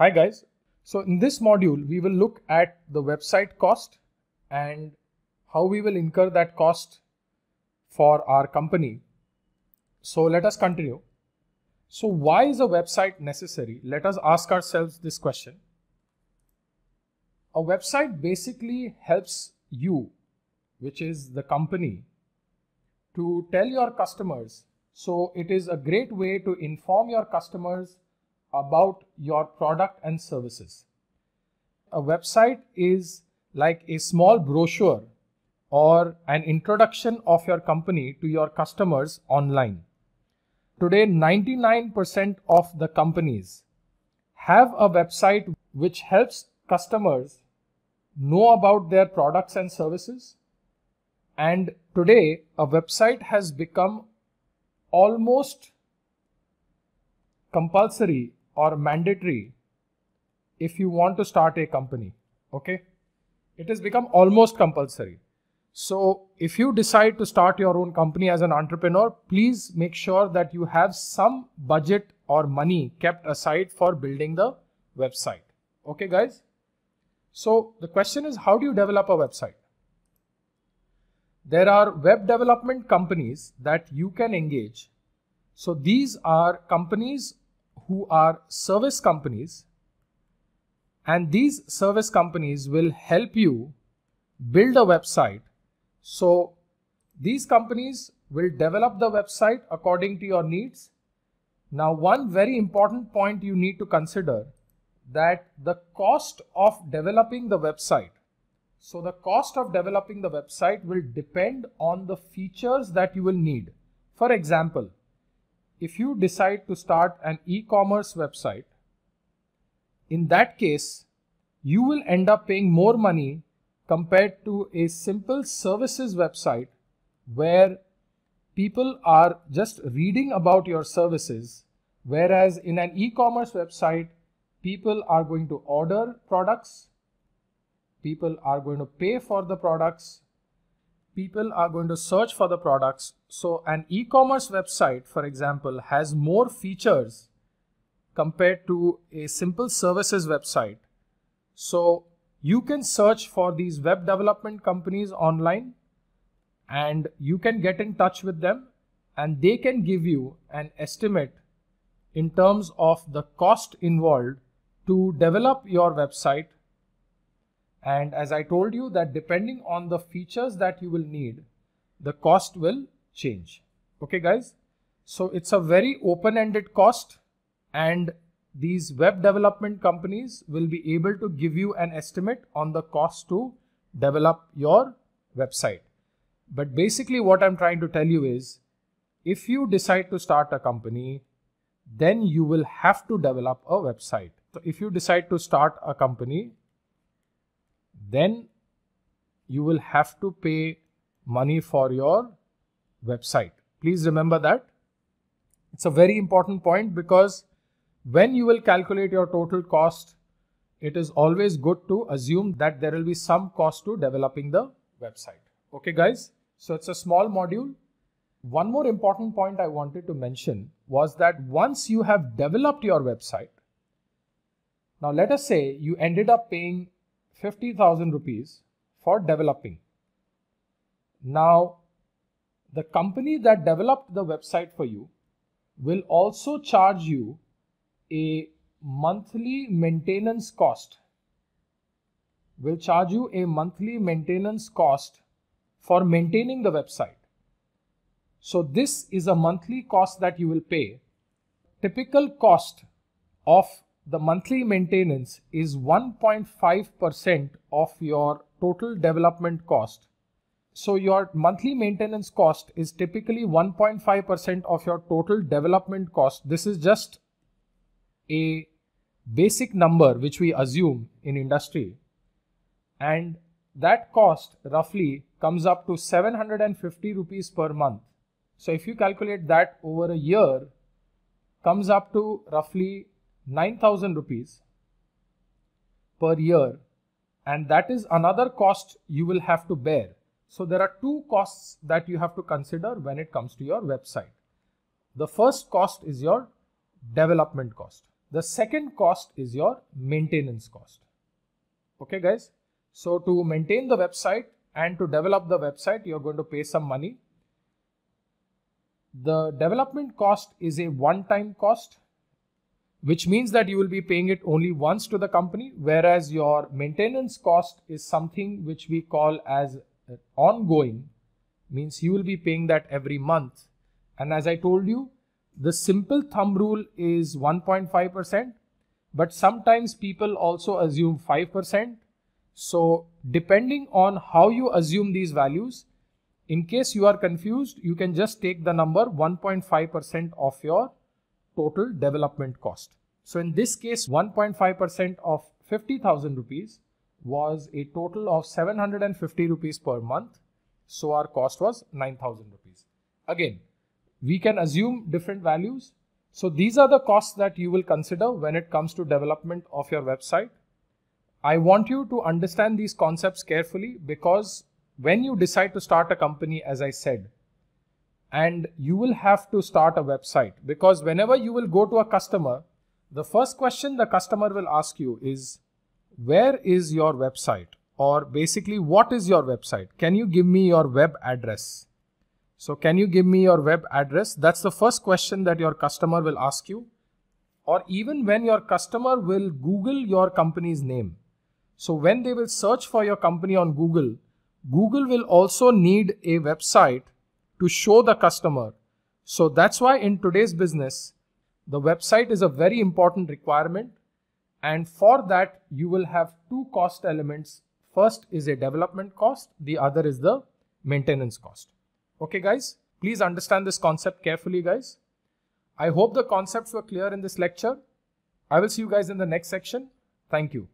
Hi guys. So in this module, we will look at the website cost and how we will incur that cost for our company. So let us continue. So why is a website necessary? Let us ask ourselves this question. A website basically helps you, which is the company, to tell your customers so it is a great way to inform your customers about your product and services. A website is like a small brochure or an introduction of your company to your customers online. Today, 99% of the companies have a website which helps customers know about their products and services. And today, a website has become almost compulsory or mandatory if you want to start a company okay it has become almost compulsory so if you decide to start your own company as an entrepreneur please make sure that you have some budget or money kept aside for building the website okay guys so the question is how do you develop a website there are web development companies that you can engage. So these are companies who are service companies and these service companies will help you build a website. So these companies will develop the website according to your needs. Now one very important point you need to consider that the cost of developing the website so the cost of developing the website will depend on the features that you will need. For example, if you decide to start an e-commerce website, in that case, you will end up paying more money compared to a simple services website where people are just reading about your services, whereas in an e-commerce website, people are going to order products people are going to pay for the products people are going to search for the products so an e-commerce website for example has more features compared to a simple services website so you can search for these web development companies online and you can get in touch with them and they can give you an estimate in terms of the cost involved to develop your website and as I told you that depending on the features that you will need, the cost will change. Okay guys. So it's a very open-ended cost and these web development companies will be able to give you an estimate on the cost to develop your website. But basically what I'm trying to tell you is if you decide to start a company, then you will have to develop a website. So if you decide to start a company, then you will have to pay money for your website. Please remember that. It's a very important point because when you will calculate your total cost, it is always good to assume that there will be some cost to developing the website. Okay, guys. So it's a small module. One more important point I wanted to mention was that once you have developed your website, now let us say you ended up paying 50,000 rupees for developing. Now, the company that developed the website for you will also charge you a monthly maintenance cost will charge you a monthly maintenance cost for maintaining the website. So this is a monthly cost that you will pay. Typical cost of the monthly maintenance is 1.5% of your total development cost. So your monthly maintenance cost is typically 1.5% of your total development cost. This is just a basic number which we assume in industry. And that cost roughly comes up to 750 rupees per month. So if you calculate that over a year, comes up to roughly 9000 rupees per year and that is another cost you will have to bear. So there are two costs that you have to consider when it comes to your website. The first cost is your development cost. The second cost is your maintenance cost. Okay guys, so to maintain the website and to develop the website, you're going to pay some money. The development cost is a one-time cost which means that you will be paying it only once to the company, whereas your maintenance cost is something which we call as ongoing, means you will be paying that every month. And as I told you, the simple thumb rule is 1.5%, but sometimes people also assume 5%. So depending on how you assume these values, in case you are confused, you can just take the number 1.5% of your total development cost. So in this case, 1.5% of 50,000 rupees was a total of 750 rupees per month. So our cost was 9,000 rupees. Again, we can assume different values. So these are the costs that you will consider when it comes to development of your website. I want you to understand these concepts carefully because when you decide to start a company, as I said, and you will have to start a website because whenever you will go to a customer, the first question the customer will ask you is, where is your website? Or basically, what is your website? Can you give me your web address? So can you give me your web address? That's the first question that your customer will ask you. Or even when your customer will Google your company's name. So when they will search for your company on Google, Google will also need a website to show the customer. So that's why in today's business, the website is a very important requirement. And for that, you will have two cost elements. First is a development cost. The other is the maintenance cost. Okay, guys, please understand this concept carefully, guys. I hope the concepts were clear in this lecture. I will see you guys in the next section. Thank you.